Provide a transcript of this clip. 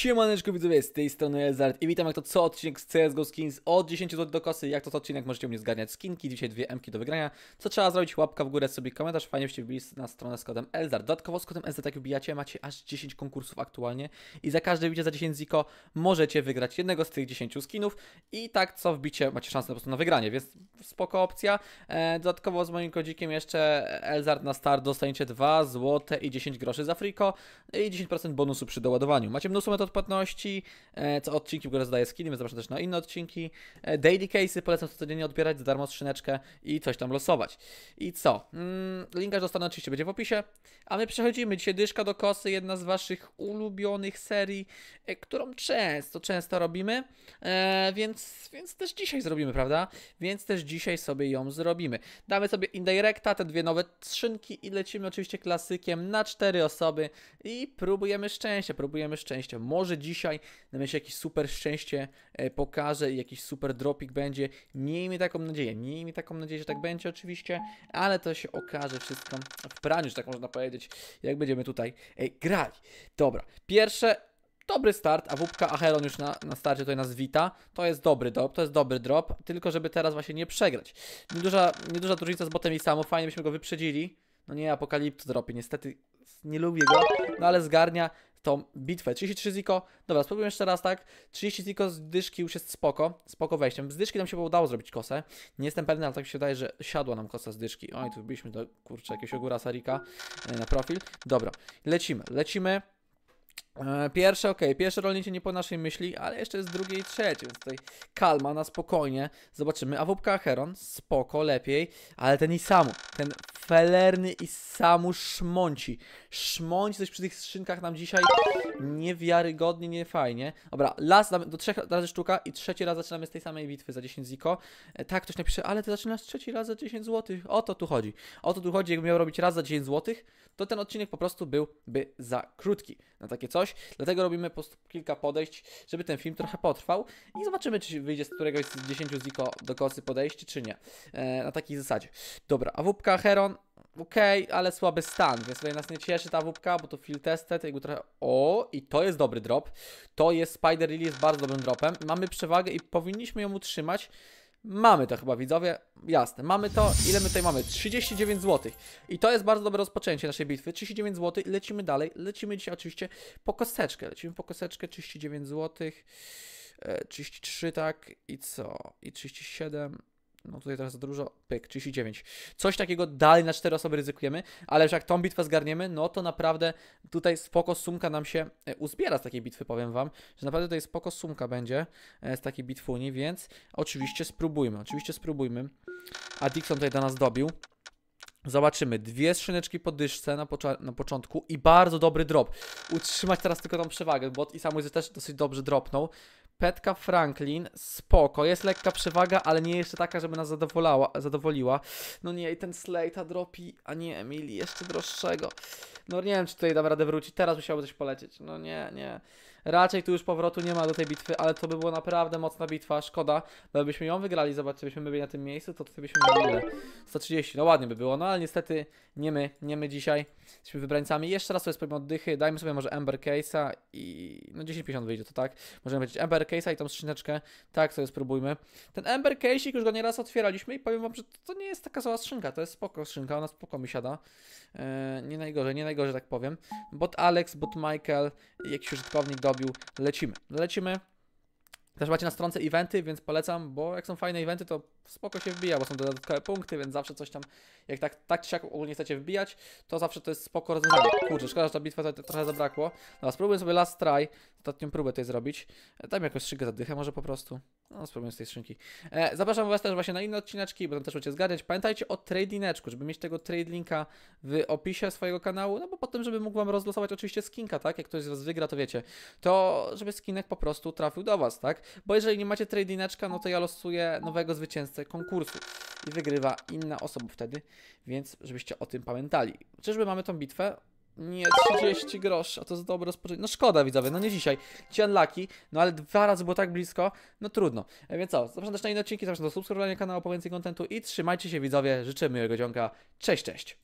Siemaneczko widzowie, z tej strony Elzard i witam jak to co odcinek z CSGO Skins od 10 zł do kosy. Jak to co odcinek możecie u mnie zgarniać skinki, dzisiaj dwie Mki do wygrania. Co trzeba zrobić? Łapka w górę, sobie komentarz, fajnie byście wbili na stronę z kodem Elzard. Dodatkowo z kodem Elzard jak wbijacie macie aż 10 konkursów aktualnie i za każde bicie za 10 ziko możecie wygrać jednego z tych 10 skinów i tak co wbicie macie szansę po prostu na wygranie, więc spoko opcja. E, dodatkowo z moim kodzikiem jeszcze Elzard na start dostaniecie 2 złote i 10 groszy za friko i 10% bonusu przy doładowaniu. Macie mnóstwo metod od płatności, e, co odcinki w ogóle zadaje skiny, więc zapraszam też na inne odcinki. E, daily case'y polecam codziennie odbierać za darmo skrzyneczkę i coś tam losować. I co? Mm, linka dostanę oczywiście będzie w opisie, a my przechodzimy. Dzisiaj dyszka do kosy, jedna z waszych ulubionych serii, e, którą często, często robimy, więc, więc też dzisiaj zrobimy, prawda? Więc też dzisiaj sobie ją zrobimy. Damy sobie indirecta, te dwie nowe trzynki i lecimy oczywiście klasykiem na cztery osoby i próbujemy szczęścia, próbujemy szczęścia. Może dzisiaj nam się jakieś super szczęście e, pokaże i jakiś super dropik będzie. Miejmy taką nadzieję, miejmy taką nadzieję, że tak będzie oczywiście, ale to się okaże wszystko w praniu, że tak można powiedzieć, jak będziemy tutaj e, grali. Dobra, pierwsze dobry start, a WPK Acheron już na, na starcie tutaj nas wita. To jest dobry drop, to jest dobry drop, tylko żeby teraz właśnie nie przegrać. Nieduża, nieduża różnica z botem i samo, fajnie byśmy go wyprzedzili. No nie, Apokalipto dropie, niestety nie lubię go, no ale zgarnia tą bitwę. 33 ziko, dobra, spróbujmy jeszcze raz, tak? 30 ziko z dyszki już jest spoko, spoko wejściem. Z dyszki nam się udało zrobić kosę. Nie jestem pewny, ale tak mi się wydaje, że siadła nam kosa z dyszki. Oj, tu byliśmy do, kurczę, jakiegoś ogóra Sarika e, na profil. Dobra, lecimy, lecimy. E, pierwsze, ok, pierwsze rolnicie nie po naszej myśli, ale jeszcze jest drugie i trzecie, więc tutaj kalma na spokojnie, zobaczymy. a AWP Heron, spoko, lepiej, ale ten sam ten Felerny i Samu szmąci. Szmąci coś przy tych skrzynkach nam dzisiaj niewiarygodnie, niefajnie. Dobra, las do trzech razy sztuka i trzeci raz zaczynamy z tej samej bitwy za 10 ziko. E, tak, ktoś napisze, ale ty zaczynasz trzeci raz za 10 zł. O to tu chodzi. O to tu chodzi, jakbym miał robić raz za 10 zł, to ten odcinek po prostu byłby za krótki na takie coś. Dlatego robimy po prostu kilka podejść, żeby ten film trochę potrwał i zobaczymy, czy wyjdzie z któregoś z 10 ziko do kosy podejście, czy nie. E, na takiej zasadzie. Dobra, a wupka Heron ok, ale słaby stan, więc tutaj nas nie cieszy ta wupka, bo to field tested, jakby trochę... O, i to jest dobry drop. To jest Spider Lily, jest bardzo dobrym dropem. Mamy przewagę i powinniśmy ją utrzymać. Mamy to chyba widzowie, jasne, mamy to, ile my tutaj mamy? 39 zł I to jest bardzo dobre rozpoczęcie naszej bitwy, 39 zł, lecimy dalej, lecimy dzisiaj oczywiście po kosteczkę Lecimy po kosteczkę, 39 zł, 33 tak, i co? I 37, no tutaj teraz za dużo. Pyk, 39. Coś takiego dalej na 4 osoby ryzykujemy, ale już jak tą bitwę zgarniemy, no to naprawdę tutaj spoko sumka nam się e, uzbiera z takiej bitwy, powiem wam. Że naprawdę tutaj spoko sumka będzie e, z takiej bitwuni, więc oczywiście spróbujmy. Oczywiście spróbujmy. A Dixon tutaj do nas dobił. Zobaczymy. Dwie skrzyneczki po dyszce na, na, początku i bardzo dobry drop. Utrzymać teraz tylko tą przewagę, bo i Samuel też dosyć dobrze dropnął. Petka Franklin, spoko. Jest lekka przewaga, ale nie jeszcze taka, żeby nas zadowolała, zadowoliła. No nie, i ten Slate'a dropi, a nie Emily, jeszcze droższego. No nie wiem, czy tutaj dam radę wrócić. Teraz musiałoby coś polecieć. No nie, nie. Raczej tu już powrotu nie ma do tej bitwy, ale to by była naprawdę mocna bitwa, szkoda, bo byśmy ją wygrali, zobaczcie, byśmy byli na tym miejscu, to tutaj byśmy mieli ile? 130, no ładnie by było, no ale niestety nie my, nie my dzisiaj, jesteśmy wybrańcami. Jeszcze raz sobie spróbujmy oddychy, dajmy sobie może Ember Case'a i no 10,50 wyjdzie to tak, możemy powiedzieć Ember Case'a i tą skrzyneczkę, tak sobie spróbujmy. Ten Ember Case'ik już go nieraz otwieraliśmy i powiem wam, że to nie jest taka zła skrzynka, to jest spoko skrzynka, ona spoko mi siada, eee, nie najgorzej, nie najgorzej tak powiem. Bot Alex, bot Michael, jakiś użytkownik do zrobił. Lecimy. Lecimy. Też macie na stronce eventy, więc polecam, bo jak są fajne eventy, to spoko się wbija, bo są dodatkowe punkty, więc zawsze coś tam, jak tak, tak czy siak ogólnie chcecie wbijać, to zawsze to jest spoko rozwiązanie. Kurczę, szkoda, że ta bitwa to, to trochę zabrakło. No, spróbuję sobie last try, ostatnią próbę tutaj zrobić. Tam e, jakąś szynkę zadychę może po prostu. No, spróbuję z tej szynki. E, zapraszam was też właśnie na inne odcineczki, bo tam też będziecie zgadzać. Pamiętajcie o tradineczku, żeby mieć tego trade linka w opisie swojego kanału, no bo potem, żeby mógł wam rozlosować oczywiście skinka, tak? Jak ktoś z was wygra, to wiecie. To, żeby skinek po prostu trafił do was, tak? Bo jeżeli nie macie tradineczka, no to ja losuję nowego zwycięzcę konkursu i wygrywa inna osoba wtedy, więc żebyście o tym pamiętali. Czyżby mamy tą bitwę? Nie, 30 groszy, a to jest dobre rozpoczęcie. No szkoda widzowie, no nie dzisiaj. Ci unlucky, no ale dwa razy było tak blisko, no trudno. E, więc co, zapraszam też na inne odcinki, zapraszam do subskrybowania kanału po więcej kontentu i trzymajcie się widzowie, życzę miłego dzionka. Cześć, cześć!